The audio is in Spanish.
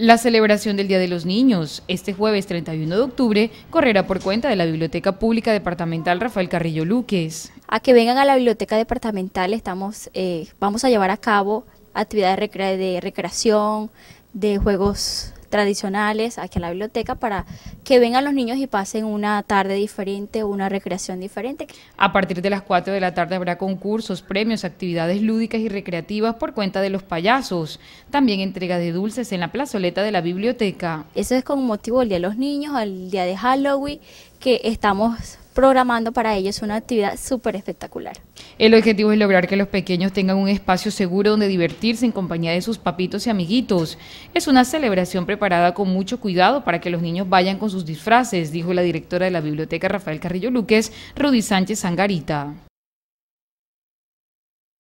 La celebración del Día de los Niños, este jueves 31 de octubre, correrá por cuenta de la Biblioteca Pública Departamental Rafael Carrillo Luques. A que vengan a la Biblioteca Departamental, estamos, eh, vamos a llevar a cabo actividades de recreación, de juegos tradicionales aquí a la biblioteca para que vengan los niños y pasen una tarde diferente, una recreación diferente. A partir de las 4 de la tarde habrá concursos, premios, actividades lúdicas y recreativas por cuenta de los payasos. También entrega de dulces en la plazoleta de la biblioteca. Eso es con motivo del Día de los Niños, al Día de Halloween, que estamos programando para ellos una actividad súper espectacular. El objetivo es lograr que los pequeños tengan un espacio seguro donde divertirse en compañía de sus papitos y amiguitos. Es una celebración preparada con mucho cuidado para que los niños vayan con sus disfraces, dijo la directora de la biblioteca Rafael Carrillo Luquez, Rudy Sánchez Sangarita.